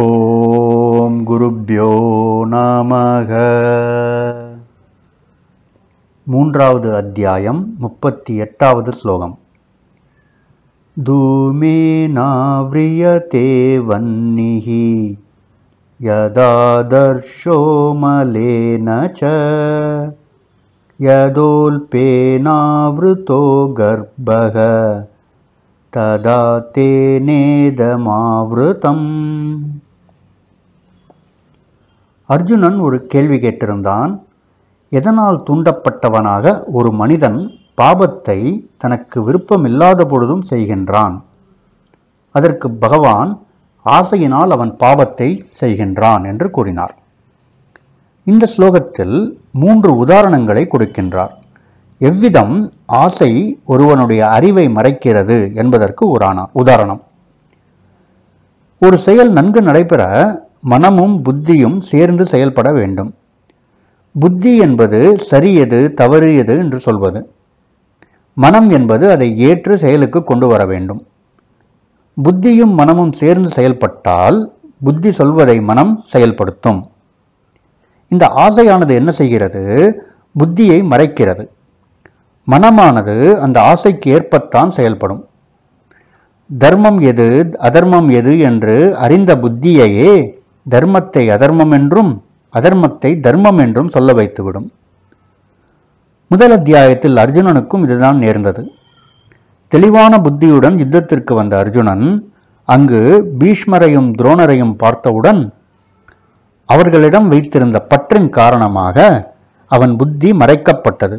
ॐ गुरुभ्यो नमः मूर् अध्यायं मुप्पति एवत् श्लोकं नाव्रियते वह्निः यदादर्शो मलेन च यदोल्पेनावृतो गर्भः तदा தேனேதமாவிருதம் அர்ஜுனன் ஒரு கேள்வி கேட்டிருந்தான் எதனால் தூண்டப்பட்டவனாக ஒரு மனிதன் பாபத்தை தனக்கு விருப்பமில்லாத பொழுதும் செய்கின்றான் அதற்கு பகவான் ஆசையினால் அவன் பாபத்தை செய்கின்றான் என்று கூறினார் இந்த ஸ்லோகத்தில் மூன்று உதாரணங்களை கொடுக்கின்றார் எவ்விதம் ஆசை ஒருவனுடைய அறிவை மறைக்கிறது என்பதற்கு ஒரு உதாரணம் ஒரு செயல் நன்கு நடைபெற மனமும் புத்தியும் சேர்ந்து செயல்பட வேண்டும் புத்தி என்பது சரியது தவறு எது என்று சொல்வது மனம் என்பது அதை ஏற்று செயலுக்கு கொண்டு வர வேண்டும் புத்தியும் மனமும் சேர்ந்து செயல்பட்டால் புத்தி சொல்வதை மனம் செயல்படுத்தும் இந்த ஆசையானது என்ன செய்கிறது புத்தியை மறைக்கிறது மனமானது அந்த ஆசைக்கு ஏற்பத்தான் செயல்படும் தர்மம் எது அதர்மம் எது என்று அறிந்த புத்தியையே தர்மத்தை அதர்மம் என்றும் அதர்மத்தை தர்மம் என்றும் சொல்ல வைத்துவிடும் முதல் அத்தியாயத்தில் அர்ஜுனனுக்கும் இதுதான் நேர்ந்தது தெளிவான புத்தியுடன் யுத்தத்திற்கு வந்த அர்ஜுனன் அங்கு பீஷ்மரையும் துரோணரையும் பார்த்தவுடன் அவர்களிடம் வைத்திருந்த பற்றின் காரணமாக அவன் புத்தி மறைக்கப்பட்டது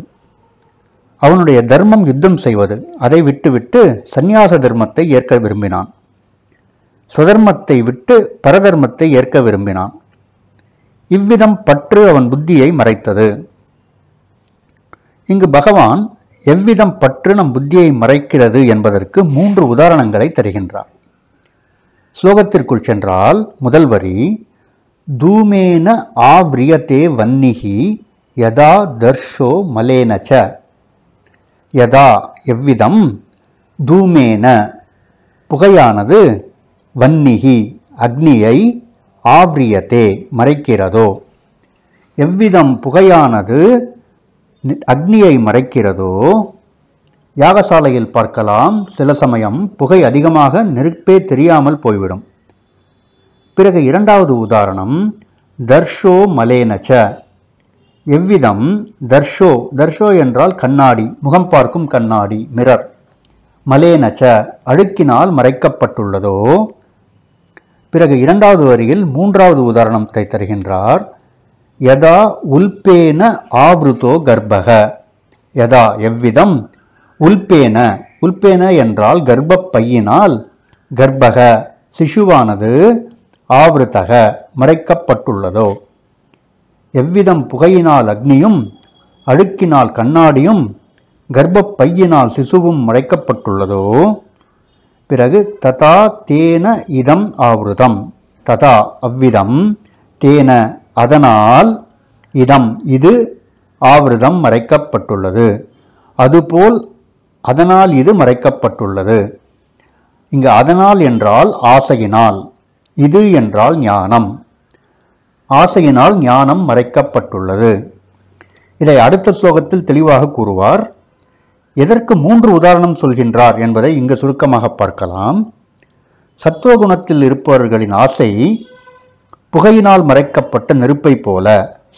அவனுடைய தர்மம் யுத்தம் செய்வது அதை விட்டுவிட்டு சந்நியாச தர்மத்தை ஏற்க விரும்பினான் சுதர்மத்தை விட்டு பரதர்மத்தை ஏற்க விரும்பினான் இவ்விதம் பற்று அவன் புத்தியை மறைத்தது இங்கு பகவான் எவ்விதம் பற்று நம் புத்தியை மறைக்கிறது என்பதற்கு மூன்று உதாரணங்களை தருகின்றார் ஸ்லோகத்திற்குள் சென்றால் முதல்வரி தூமேன ஆவ்ரியதே வன்னிகி யதா தர்ஷோ மலேனச்ச யதா எவ்விதம் தூமேன புகையானது வன்னிகி அக்னியை ஆவ்ரியத்தே மறைக்கிறதோ எவ்விதம் புகையானது அக்னியை மறைக்கிறதோ யாகசாலையில் பார்க்கலாம் சில சமயம் புகை அதிகமாக நெருப்பே தெரியாமல் போய்விடும் பிறகு இரண்டாவது உதாரணம் தர்ஷோ மலேனச்ச எவ்விதம் தர்ஷோ தர்ஷோ என்றால் கண்ணாடி முகம் பார்க்கும் கண்ணாடி மிரர் மலேனச்ச அழுக்கினால் மறைக்கப்பட்டுள்ளதோ பிறகு இரண்டாவது வரியில் மூன்றாவது உதாரணத்தை தருகின்றார் யதா உல்பேன ஆவருத்தோ கர்ப்பக யதா எவ்விதம் உல்பேன உல்பேன என்றால் கர்ப்பப்பையினால் கர்ப்பக சிசுவானது ஆவருத்தக மறைக்கப்பட்டுள்ளதோ எவ்விதம் புகையினால் அக்னியும் அழுக்கினால் கண்ணாடியும் கர்ப்பப்பையினால் சிசுவும் மறைக்கப்பட்டுள்ளதோ பிறகு ததா தேன இதம் ஆவிருதம் ததா அவ்விதம் தேன அதனால் இதம் இது ஆவிரதம் மறைக்கப்பட்டுள்ளது அதுபோல் அதனால் இது மறைக்கப்பட்டுள்ளது இங்கு அதனால் என்றால் ஆசையினால் இது என்றால் ஞானம் ஆசையினால் ஞானம் மறைக்கப்பட்டுள்ளது இதை அடுத்த ஸ்லோகத்தில் தெளிவாக கூறுவார் எதற்கு மூன்று உதாரணம் சொல்கின்றார் என்பதை இங்கு சுருக்கமாக பார்க்கலாம் சத்துவகுணத்தில் இருப்பவர்களின் ஆசை புகையினால் மறைக்கப்பட்ட நெருப்பை போல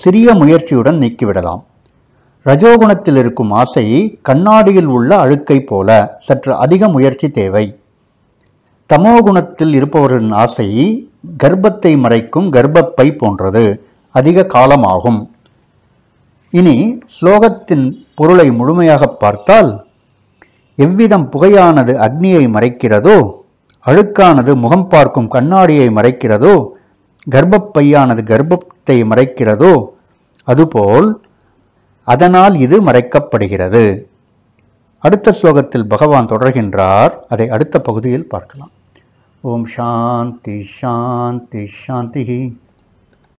சிறிய முயற்சியுடன் நீக்கிவிடலாம் ரஜோகுணத்தில் இருக்கும் ஆசை கண்ணாடியில் உள்ள அழுக்கை போல சற்று அதிக முயற்சி தேவை தமோ குணத்தில் இருப்பவரின் ஆசை கர்ப்பத்தை மறைக்கும் கர்ப்பப்பை போன்றது அதிக காலமாகும் இனி ஸ்லோகத்தின் பொருளை முழுமையாக பார்த்தால் எவ்விதம் புகையானது அக்னியை மறைக்கிறதோ அழுக்கானது முகம் பார்க்கும் கண்ணாடியை மறைக்கிறதோ கர்ப்பப்பையானது கர்ப்பத்தை மறைக்கிறதோ அதுபோல் அதனால் இது மறைக்கப்படுகிறது அடுத்த ஸ்லோகத்தில் பகவான் தொடர்கின்றார் அதை அடுத்த பகுதியில் பார்க்கலாம் ओम शांति शांति शांति ही